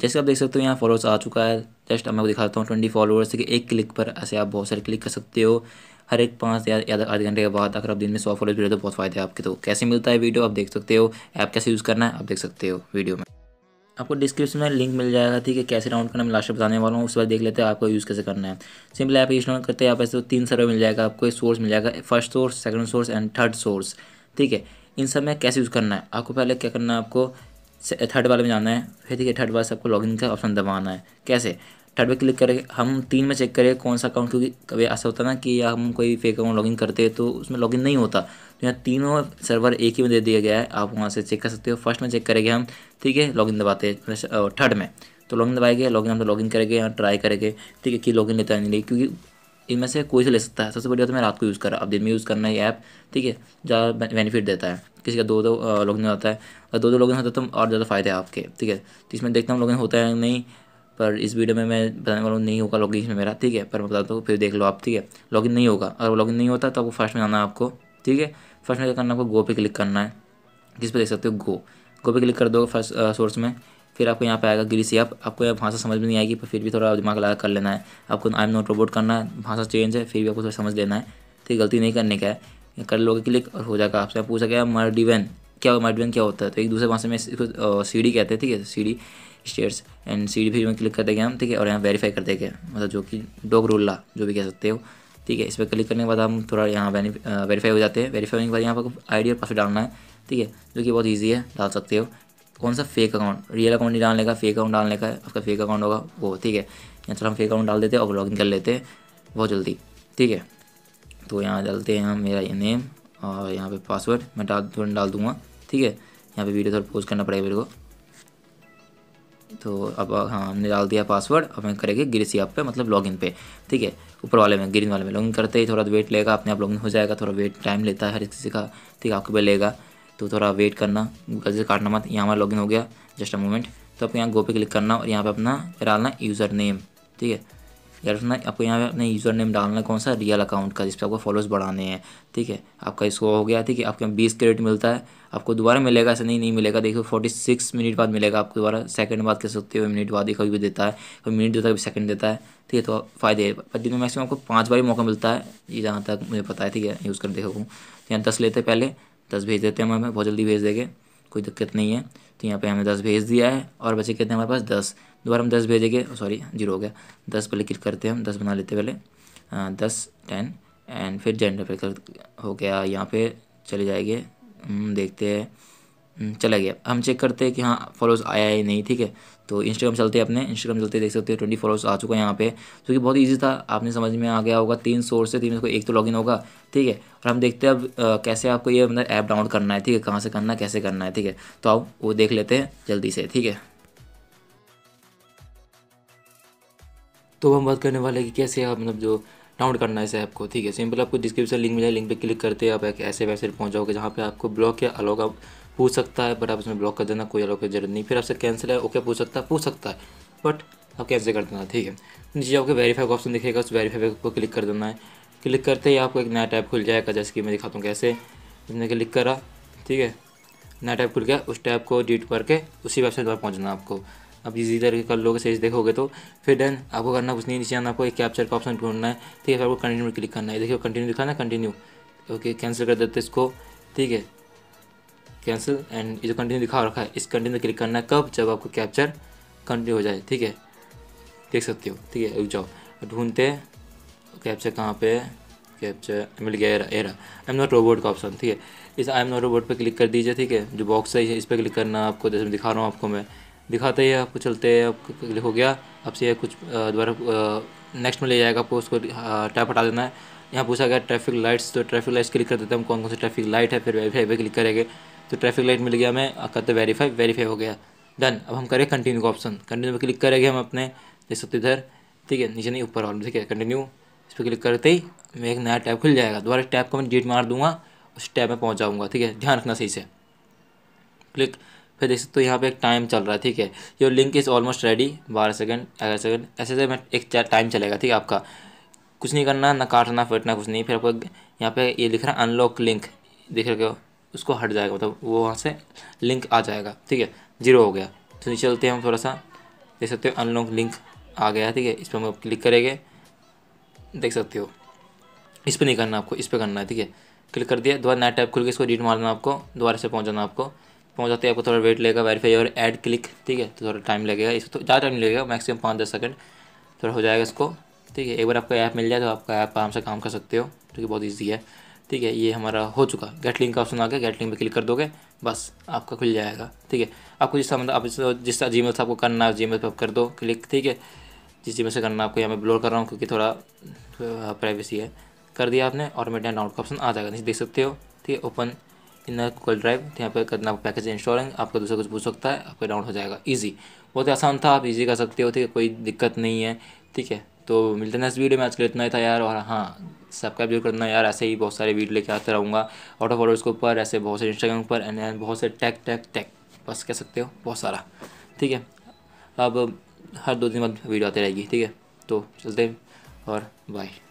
जैसे आप देख सकते हो यहाँ फॉलोअर्स आ चुका है जस्ट मैं आपको दिखाता हूँ ट्वेंटी फॉलोअर्स के एक क्लिक पर ऐसे आप बहुत सारे क्लिक कर सकते हो हर एक पाँच या आधे घंटे के बाद अगर आप दिन में सौ फॉलोअर्स रहे तो बहुत फ़ायदा है आपके तो कैसे मिलता है वीडियो आप देख सकते हो ऐप कैसे यूज़ करना है आप देख सकते हो वीडियो में आपको डिस्क्रिप्शन में लिंक मिल जाएगा ठीक है कैसे डाउनलोड करना मैं लास्ट बताने वाला हूँ उस बार देख लेते हैं आपको यूज़ कैसे करना है सिंपल ऐप यूज करते हैं आप ऐसे तो तीन सर्वे मिल जाएगा आपको सोर्स मिल जाएगा first source second source and third source ठीक है इन सब में कैसे यूज़ करना है आपको पहले क्या करना है आपको थर्ड वाले में जाना है फिर देखिए थर्ड वाले से आपको लॉगिन का ऑप्शन दबाना है कैसे थर्ड पे क्लिक करके हम तीन में चेक करें कौन सा अकाउंट क्योंकि कभी ऐसा होता ना कि हम कोई फेक अकाउंट लॉगिन करते हैं तो उसमें लॉगिन नहीं होता तो यहाँ तीनों सर्वर एक ही में दे दिया गया है आप वहाँ से चेक कर सकते हो फर्स्ट में चेक करेंगे हम ठीक है लॉगिन दबाते हैं थर्ड में तो लॉगिन दबाएंगे लॉगिन हम तो लॉगिन करेंगे यहाँ ट्राई करेंगे ठीक है कि लॉगिन लेता नहीं क्योंकि इनमें से कोई से ले सकता है सबसे बढ़िया तो मैं रात को यूज़ कर रहा अब दिन में यूज़ करना ये ऐप ठीक है ज़्यादा बेनिफिट देता है किसी का दो दो नहीं होता है और दो दो लॉगिन होता है तो और ज़्यादा फ़ायदे आपके ठीक है तो इसमें देखता हूँ लोग होता है नहीं पर इस वीडियो में मैं बताने वाला हूँ नहीं होगा लॉगिन इसमें मेरा ठीक है पर मैं बताता हूँ फिर देख लो आप ठीक है लॉगिन नहीं होगा अगर लॉगिन नहीं होता तो आपको फर्स्ट में आना है आपको ठीक है फर्स्ट में क्या करना आपको गो पे क्लिक करना है जिस पर देख सकते हो गो गो पे क्लिक कर दो फर्स्ट सोर्स में फिर आपको यहाँ पे आएगा ग्रीस से आपको यह भाषा समझ में नहीं आएगी पर फिर भी थोड़ा दिमाग लगा कर लेना है आपको आई एम नॉट रोबोट करना है भाषा चेंज है फिर भी आपको थोड़ा समझ लेना है तो गलती नहीं करने का है कर लोगे क्लिक और हो जाएगा आपसे पूछा गया मर्डिवन क्या मर्डिवन क्या होता है तो एक दूसरे भाषा में इसको सीढ़ी कहते हैं ठीक है सीढ़ी स्टेट्स एंड सीढ़ी फिर में क्लिक कर देंगे हम ठीक है और यहाँ वेरीफाई कर देंगे मतलब जो कि डॉग रोल्ला जो भी कह सकते हो ठीक है इस पर क्लिक करने के बाद हम थोड़ा यहाँ वेरीफाई हो जाते हैं वेरीफाई होने के बाद यहाँ पर आईडी और पासवर्ड डालना है ठीक है जो कि बहुत ईजी है डाल सकते हो कौन सा फेक अकाउंट रियल अकाउंट नहीं डालने का फेक अकाउंट डालने का आपका फेक अकाउंट होगा वो ठीक है यहाँ चलो हम फेक अकाउंट डाल देते हैं और लॉगिन कर लेते हैं बहुत जल्दी ठीक है तो यहाँ डालते हैं हम मेरा ये नेम और यहाँ पे पासवर्ड मैं डाल थोड़ा डाल दूँगा ठीक है यहाँ पे वीडियो थोड़ा पोस्ट करना पड़ेगा मेरे को तो अब हाँ हमने डाल दिया पासवर्ड अब हम करेंगे गिर सी पे मतलब लॉगिन पे ठीक है ऊपर वाले में ग्रीन वाले में लॉगिन करते ही थोड़ा वेट लेगा अपने आप लॉगिन हो जाएगा थोड़ा वेट टाइम लेता है हर किसी का ठीक है आपके पे लेगा तो थोड़ा वेट करना गूगल से काटना मत यहाँ हमारा लॉगिन हो गया जस्ट अ मोमेंट तो आपको यहाँ गो पे क्लिक करना और यहाँ पे अपना डालना यूज़र नेम ठीक है यार अपना आपको यहाँ पे अपने यूज़र नेम डालना कौन सा रियल अकाउंट का जिस पर आपको फॉलोअर्स बढ़ाने हैं ठीक है आपका इसको हो गया ठीक है आपके यहाँ बीस क्रेडिट मिलता है आपको दोबारा मिलेगा ऐसा नहीं नहीं मिलेगा देखो फोर्टी सिक्स मिनट बाद मिलेगा आपको दोबारा सेकंड बाद कह सकते हो मिनट बाद ही कभी भी देता है कभी मिनट देता है कभी सेकंड देता है ठीक है तो फायदे पर दिन में मैक्सिमम आपको पाँच बार मौका मिलता है ये जहाँ तक मुझे पता है ठीक है यूज़ कर देखो यहाँ दस लेते पहले दस भेज देते हैं हम हमें बहुत जल्दी भेज देंगे कोई दिक्कत नहीं है तो यहाँ पे हमें दस भेज दिया है और बचे कितने हमारे पास दस दोबारा हम दस भेजेंगे सॉरी जीरो हो गया दस पहले क्लिक करते हैं हम दस बना लेते पहले दस टेन एंड फिर जेंडर पे कर हो गया यहाँ पे चले जाएंगे देखते हैं हम्म, चला गया हम चेक करते हैं कि हाँ फॉलोअर्स आया है नहीं ठीक है तो इंस्टाग्राम चलते हैं अपने इंस्टाग्राम चलते देख सकते हो ट्वेंटी फॉलोअर्स आ चुका है यहाँ पे जो कि बहुत ईजी था आपने समझ में आ गया होगा तीन सोर्स से तीन को एक तो लॉगिन होगा ठीक है और हम देखते हैं अब आ, कैसे आपको ये मतलब ऐप डाउनलोड करना है ठीक है कहाँ से करना है कैसे करना है ठीक है तो आप वो देख लेते हैं जल्दी से ठीक है तो हम बात करने वाले कि कैसे आप मतलब जो डाउनलोड करना है इस ऐप को ठीक है सिंपल आपको डिस्क्रिप्शन लिंक मिला लिंक पे क्लिक करते हैं आप एक ऐसे वेबसाइट पहुंच जाओगे जहाँ पे आपको ब्लॉक या अलाउ का पूछ सकता है बट आप इसमें ब्लॉक कर देना कोई अलग की जरूरत नहीं फिर आपसे कैंसिल है ओके पूछ सकता है पूछ सकता है बट आप कैंसिल कर देना ठीक है नीचे आपके वेरीफाई का ऑप्शन दिखेगा उस वेरीफाई को क्लिक कर देना है क्लिक करते ही आपको एक नया टैब खुल जाएगा जैसे कि मैं दिखाता हूँ कैसे इसने क्लिक करा ठीक है नया टैब खुल गया उस टैब को डिलीट करके उसी वेबसाइट पर पहुँचना आपको अब इसी तरह कर लोगे सही देखोगे तो फिर देन आपको करना कुछ नहीं नीचे आना आपको एक कैप्चर का ऑप्शन ढूंढना है ठीक है आपको कंटिन्यू क्लिक करना है देखिए कंटिन्यू दिखाना कंटिन्यू ओके कैंसिल कर देते इसको ठीक है कैंसिल एंड ये जो कंटिन्यू दिखा रखा है इस कंटिन्यू क्लिक करना है कब जब आपको कैप्चर कंटिन्यू हो जाए ठीक है देख सकते हो ठीक है रुक जाओ ढूंढते कैप्चर कहाँ पे कैप्चर मिल गया एरा एरा आई एम नॉट रोबोट का ऑप्शन ठीक है इस आई एम नॉट रोबोट पे क्लिक कर दीजिए ठीक है जो बॉक्स है इस पर क्लिक करना आपको जैसे दिखा रहा हूँ आपको मैं दिखाते ही आपको चलते हैं आपको क्लिक हो गया आपसे कुछ दोबारा नेक्स्ट में ले जाएगा आपको उसको टैप हटा देना है यहाँ पूछा गया ट्रैफिक लाइट्स तो ट्रैफिक लाइट्स क्लिक कर देते हैं हम कौन कौन सी ट्रैफिक लाइट है फिर वेरीफाई पे क्लिक करेंगे तो ट्रैफिक लाइट मिल गया हमें करते वेरीफाई वेरीफाई हो गया डन अब हम करें कंटिन्यू का ऑप्शन कंटिन्यू पर क्लिक करेंगे हम अपने देख सकते इधर ठीक है नीचे नहीं ऊपर और ठीक है कंटिन्यू इस पर क्लिक करते ही मैं एक नया टैब खुल जाएगा दोबारा टैब को मैं डिलीट मार दूंगा उस टैब में पहुँच जाऊँगा ठीक है ध्यान रखना सही से क्लिक फिर देख सकते हो यहाँ पे एक टाइम चल रहा है ठीक है your link is almost ready बारह सेकंड ग्यारह सेकंड ऐसे ऐसे मैं एक टाइम चलेगा ठीक है आपका कुछ नहीं करना ना काटना फेटना कुछ नहीं फिर आपको यहाँ पे ये यह लिख रहा है अनलॉक लिंक देख रहे हो उसको हट जाएगा मतलब वो वहाँ से लिंक आ जाएगा ठीक है जीरो हो गया तो नीचे चलते हैं हम थोड़ा सा देख सकते हो अनलॉक लिंक आ गया ठीक है इस पर हम क्लिक करेंगे देख सकते हो इस पर नहीं करना आपको इस पर करना है ठीक है क्लिक कर दिया दोबारा नेट टाइप खुल के इसको रीड मारना आपको दोबारा से पहुँचाना आपको पहुँचाते आपको थोड़ा वेट लगेगा वेरीफाई और ऐड क्लिक ठीक है तो थोड़ा टाइम लगेगा इसको तो ज़्यादा टाइम लगेगा मैक्सिमम पाँच दस सेकंड थोड़ा हो जाएगा इसको ठीक है एक बार आपका ऐप मिल जाए तो आपका ऐप आराम से काम कर सकते हो क्योंकि बहुत ईजी है ठीक है ये हमारा हो चुका गेट लिंक का ऑप्शन आ गया गेट लिंक पर क्लिक कर दोगे बस आपका खुल जाएगा ठीक है आपको जिस मतलब आप जिस जी मेल से आपको करना है जी मेल पर कर दो क्लिक ठीक है जिस जी मेल से करना है आपको यहाँ पर ब्लोर कर रहा हूँ क्योंकि थोड़ा प्राइवेसी है कर दिया आपने और मेरे डाउनलोड का ऑप्शन आ जाएगा नीचे देख सकते हो ठीक है ओपन इन गूगल ड्राइव तो यहाँ पर करना पैकेज इंस्टॉलिंग आपका दूसरा कुछ पूछ सकता है आपका डाउनलोड हो जाएगा ईजी बहुत आसान था आप ईजी कर सकते हो ठीक है कोई दिक्कत नहीं है ठीक है तो मिलते हैं नेक्स्ट वीडियो में आज कल इतना ही था यार और हाँ सब्सक्राइब जरूर करना यार ऐसे ही बहुत सारे वीडियो लेके आते रहूँगा ऑटो ऑफ के ऊपर ऐसे बहुत सारे इंस्टाग्राम पर एंड बहुत से टैग टैग टैग बस कह सकते हो बहुत सारा ठीक है अब हर दो दिन बाद वीडियो आती रहेगी ठीक है तो चलते हैं और बाय